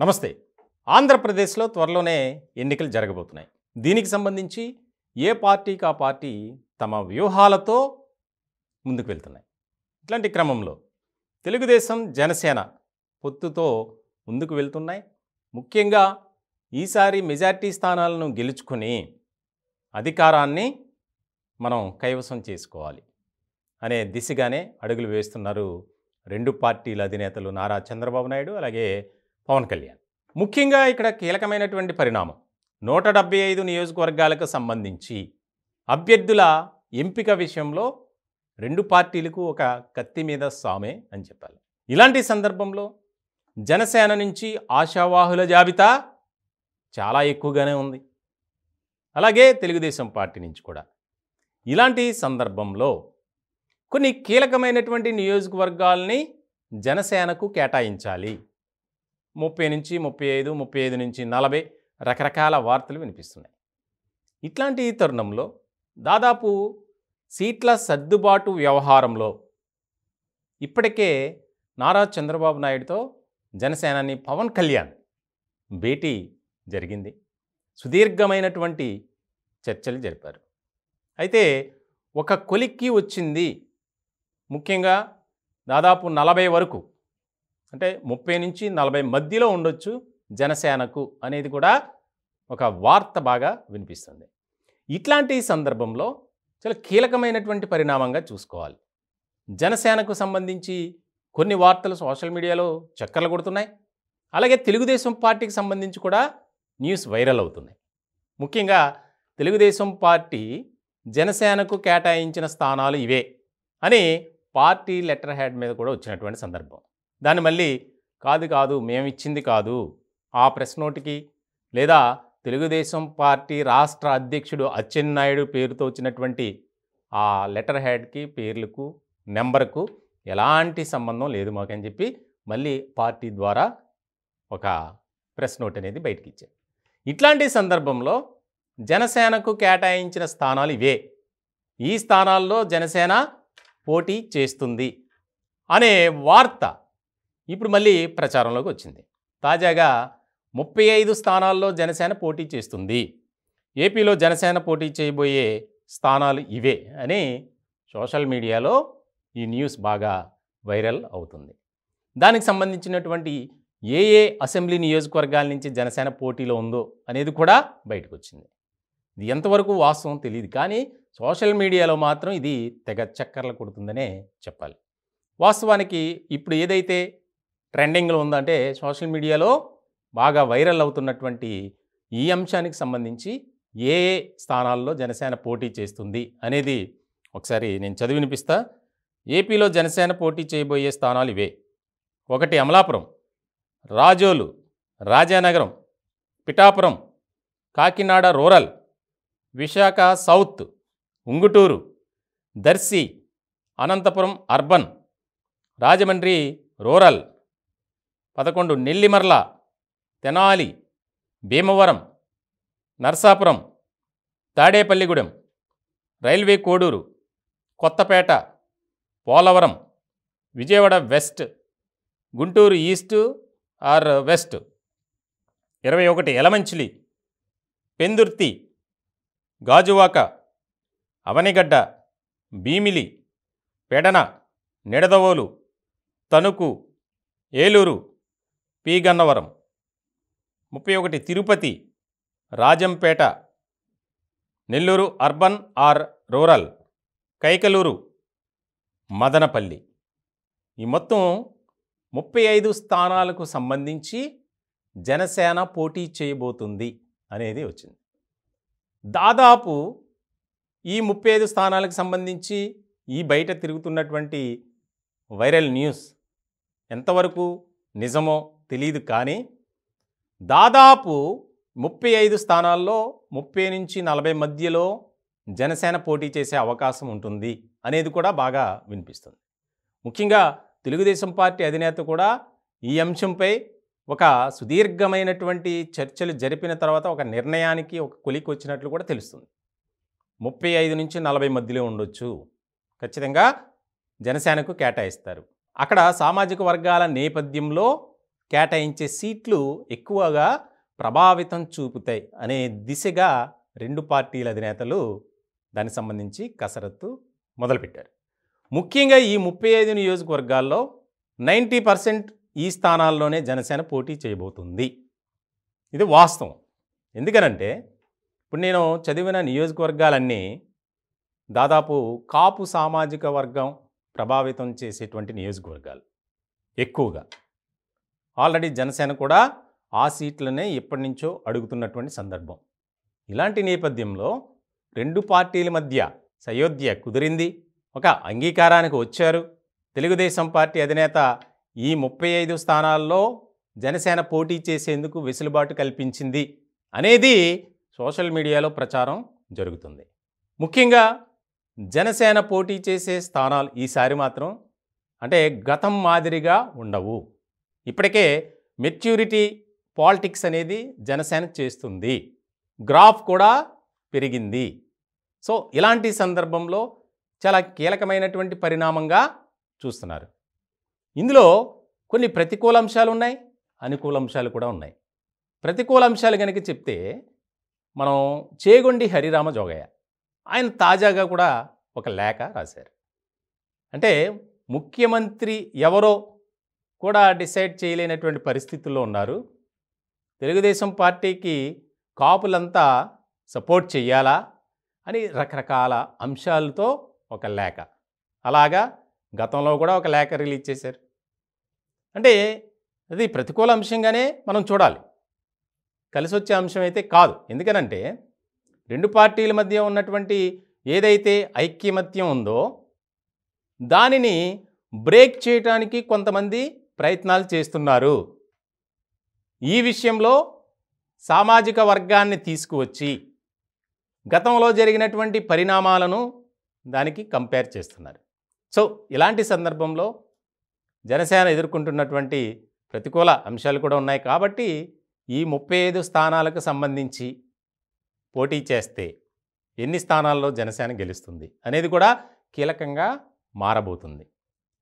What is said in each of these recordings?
నమస్తే ఆంధ్రప్రదేశ్లో త్వరలోనే ఎన్నికలు జరగబోతున్నాయి దీనికి సంబంధించి ఏ పార్టీకి ఆ పార్టీ తమ వ్యూహాలతో ముందుకు వెళ్తున్నాయి ఇట్లాంటి క్రమంలో తెలుగుదేశం జనసేన పొత్తుతో ముందుకు వెళ్తున్నాయి ముఖ్యంగా ఈసారి మెజార్టీ స్థానాలను గెలుచుకొని అధికారాన్ని మనం కైవసం చేసుకోవాలి అనే దిశగానే అడుగులు వేస్తున్నారు రెండు పార్టీల అధినేతలు నారా చంద్రబాబు నాయుడు అలాగే పవన్ కళ్యాణ్ ముఖ్యంగా ఇక్కడ కీలకమైనటువంటి పరిణామం నూట డెబ్బై ఐదు నియోజకవర్గాలకు సంబంధించి అభ్యర్థుల ఎంపిక విషయంలో రెండు పార్టీలకు ఒక కత్తి మీద సామే అని చెప్పాలి ఇలాంటి సందర్భంలో జనసేన నుంచి ఆశావాహుల జాబితా చాలా ఎక్కువగానే ఉంది అలాగే తెలుగుదేశం పార్టీ నుంచి కూడా ఇలాంటి సందర్భంలో కొన్ని కీలకమైనటువంటి నియోజకవర్గాల్ని జనసేనకు కేటాయించాలి ముప్పై నుంచి ముప్పై ఐదు ముప్పై ఐదు నుంచి నలభై రకరకాల వార్తలు వినిపిస్తున్నాయి ఇట్లాంటి తరుణంలో దాదాపు సీట్ల సర్దుబాటు వ్యవహారంలో ఇప్పటికే నారా చంద్రబాబు నాయుడుతో జనసేనాని పవన్ కళ్యాణ్ భేటీ జరిగింది సుదీర్ఘమైనటువంటి చర్చలు జరిపారు అయితే ఒక కొలిక్కి వచ్చింది ముఖ్యంగా దాదాపు నలభై వరకు అంటే ముప్పై నుంచి నలభై మధ్యలో ఉండొచ్చు జనసేనకు అనేది కూడా ఒక వార్త బాగా వినిపిస్తుంది ఇట్లాంటి సందర్భంలో చాలా కీలకమైనటువంటి పరిణామంగా చూసుకోవాలి జనసేనకు సంబంధించి కొన్ని వార్తలు సోషల్ మీడియాలో చక్కర్లు కొడుతున్నాయి అలాగే తెలుగుదేశం పార్టీకి సంబంధించి కూడా న్యూస్ వైరల్ అవుతున్నాయి ముఖ్యంగా తెలుగుదేశం పార్టీ జనసేనకు కేటాయించిన స్థానాలు ఇవే అని పార్టీ లెటర్ హెడ్ మీద కూడా వచ్చినటువంటి సందర్భం దాన్ని మళ్ళీ కాదు కాదు మేమిచ్చింది కాదు ఆ ప్రశ్నోటికి లేదా తెలుగుదేశం పార్టీ రాష్ట్ర అధ్యక్షుడు అచ్చెన్నాయుడు పేరుతో వచ్చినటువంటి ఆ లెటర్ హెడ్కి పేర్లకు నెంబర్కు ఎలాంటి సంబంధం లేదు మాకని చెప్పి మళ్ళీ పార్టీ ద్వారా ఒక ప్రెస్ నోట్ అనేది బయటకి ఇచ్చారు ఇట్లాంటి సందర్భంలో జనసేనకు కేటాయించిన స్థానాలు ఇవే ఈ స్థానాల్లో జనసేన పోటీ చేస్తుంది అనే వార్త ఇప్పుడు మళ్ళీ ప్రచారంలోకి వచ్చింది తాజాగా ముప్పై ఐదు స్థానాల్లో జనసేన పోటీ చేస్తుంది ఏపీలో జనసేన పోటీ చేయబోయే స్థానాలు ఇవే అని సోషల్ మీడియాలో ఈ న్యూస్ బాగా వైరల్ అవుతుంది దానికి సంబంధించినటువంటి ఏ ఏ అసెంబ్లీ నియోజకవర్గాల నుంచి జనసేన పోటీలో ఉందో అనేది కూడా బయటకు వచ్చింది ఇది ఎంతవరకు వాస్తవం తెలియదు కానీ సోషల్ మీడియాలో మాత్రం ఇది తెగ చక్కర్లు కొడుతుందనే చెప్పాలి వాస్తవానికి ఇప్పుడు ఏదైతే ట్రెండింగ్లో ఉందంటే సోషల్ మీడియాలో బాగా వైరల్ అవుతున్నటువంటి ఈ అంశానికి సంబంధించి ఏ ఏ స్థానాల్లో జనసేన పోటీ చేస్తుంది అనేది ఒకసారి నేను చదివి వినిపిస్తా ఏపీలో జనసేన పోటీ చేయబోయే స్థానాలు ఇవే ఒకటి Amalapuram Razole Rajanagaram Pithapuram Kakinada rural Visakha south Unguturu Darsi Anantapur urban Rajahmundry rural పదకొండు Nellimarla Tenali Bhimavaram Narsapuram Tadepalligudem railway Koduru Kothapeta Polavaram Vijayawada west Guntur east or west ఇరవై ఒకటి ఎలమంచిలి పెందుర్తి గాజువాక అవనిగడ్డ భీమిలి పెడన నిడదవోలు తణుకు ఏలూరు పి గన్నవరం ముప్పై ఒకటి Tirupati Rajampet Nellore urban or rural Kaikaluru Madanapalle ఈ మొత్తం ముప్పై ఐదు స్థానాలకు సంబంధించి జనసేన పోటీ చేయబోతుంది అనేది వచ్చింది దాదాపు ఈ ముప్పై ఐదు స్థానాలకు సంబంధించి ఈ బయట తిరుగుతున్నటువంటి వైరల్ న్యూస్ ఎంతవరకు నిజమో తెలియదు కానీ దాదాపు ముప్పై ఐదు స్థానాల్లో ముప్పై నుంచి నలభై మధ్యలో జనసేన పోటీ చేసే అవకాశం ఉంటుంది అనేది కూడా బాగా వినిపిస్తుంది ముఖ్యంగా తెలుగుదేశం పార్టీ అధినేత కూడా ఈ అంశంపై ఒక సుదీర్ఘమైనటువంటి చర్చలు జరిపిన తర్వాత ఒక నిర్ణయానికి ఒక కొలికి వచ్చినట్లు కూడా తెలుస్తుంది ముప్పై ఐదు నుంచి నలభై మధ్యలో ఉండొచ్చు ఖచ్చితంగా జనసేనకు కేటాయిస్తారు అక్కడ సామాజిక వర్గాల నేపథ్యంలో కేటాయించే సీట్లు ఎక్కువగా ప్రభావితం చూపుతాయి అనే దిశగా రెండు పార్టీల అధినేతలు దానికి సంబంధించి కసరత్తు మొదలుపెట్టారు ముఖ్యంగా ఈ ముప్పై ఐదు నియోజకవర్గాల్లో నైంటీ పర్సెంట్ ఈ స్థానాల్లోనే జనసేన పోటీ చేయబోతుంది ఇది వాస్తవం ఎందుకనంటే ఇప్పుడు నేను చదివిన నియోజకవర్గాలన్నీ దాదాపు కాపు సామాజిక వర్గం ప్రభావితం చేసేటువంటి నియోజకవర్గాలు ఎక్కువగా ఆల్రెడీ జనసేన కూడా ఆ సీట్లనే ఎప్పటి నుంచో అడుగుతున్నటువంటి సందర్భం ఇలాంటి నేపథ్యంలో రెండు పార్టీల మధ్య సయోధ్య కుదిరింది ఒక అంగీకారానికి వచ్చారు తెలుగుదేశం పార్టీ అధినేత ఈ ముప్పై ఐదు స్థానాల్లో జనసేన పోటీ చేసేందుకు వెసులుబాటు కల్పించింది అనేది సోషల్ మీడియాలో ప్రచారం జరుగుతుంది ముఖ్యంగా జనసేన పోటీ చేసే స్థానాలు ఈసారి మాత్రం అంటే గతం మాదిరిగా ఉండవు ఇప్పటికే మెచ్యూరిటీ పాలిటిక్స్ అనేది జనసేన చేస్తుంది గ్రాఫ్ కూడా పెరిగింది సో ఇలాంటి సందర్భంలో చాలా కీలకమైనటువంటి పరిణామంగా చూస్తున్నారు ఇందులో కొన్ని ప్రతికూల అంశాలు ఉన్నాయి అనుకూల అంశాలు కూడా ఉన్నాయి ప్రతికూల అంశాలు కనుక చెప్తే మనం చేగొండి హరిరామ జోగయ్య ఆయన తాజాగా కూడా ఒక లేఖ రాశారు అంటే ముఖ్యమంత్రి ఎవరో కూడా డిసైడ్ చేయలేనటువంటి పరిస్థితుల్లో ఉన్నారు తెలుగుదేశం పార్టీకి కాపులంతా సపోర్ట్ చేయాలా అని రకరకాల అంశాలతో ఒక లేఖ అలాగా గతంలో కూడా ఒక లేఖ రిలీజ్ చేశారు అంటే అది ప్రతికూల అంశంగానే మనం చూడాలి కలిసి వచ్చే అంశం అయితే కాదు ఎందుకనంటే రెండు పార్టీల మధ్య ఉన్నటువంటి ఏదైతే ఐక్యమత్యం ఉందో దానిని బ్రేక్ చేయటానికి కొంతమంది ప్రయత్నాలు చేస్తున్నారు ఈ విషయంలో సామాజిక వర్గాన్ని తీసుకువచ్చి గతంలో జరిగినటువంటి పరిణామాలను దానికి కంపేర్ చేస్తున్నారు సో ఇలాంటి సందర్భంలో జనసేన ఎదుర్కొంటున్నటువంటి ప్రతికూల అంశాలు కూడా ఉన్నాయి కాబట్టి ఈ ముప్పై ఐదు స్థానాలకు సంబంధించి పోటీ చేస్తే ఎన్ని స్థానాల్లో జనసేన గెలుస్తుంది అనేది కూడా కీలకంగా మారబోతుంది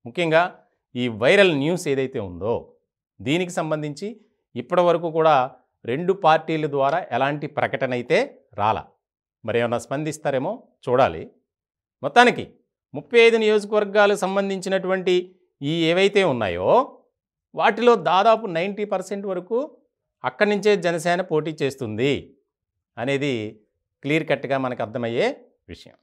ముఖ్యంగా ఈ వైరల్ న్యూస్ ఏదైతే ఉందో దీనికి సంబంధించి ఇప్పటి వరకు కూడా రెండు పార్టీల ద్వారా ఎలాంటి ప్రకటన అయితే రాల మరేమన్నా స్పందిస్తారేమో చూడాలి మొత్తానికి ముప్పై ఐదు నియోజకవర్గాలకు సంబంధించినటువంటి ఈ ఏవైతే ఉన్నాయో వాటిలో దాదాపు నైంటీ పర్సెంట్ వరకు అక్కడి నుంచే జనసేన పోటీ చేస్తుంది అనేది క్లియర్ కట్గా మనకు అర్థమయ్యే విషయం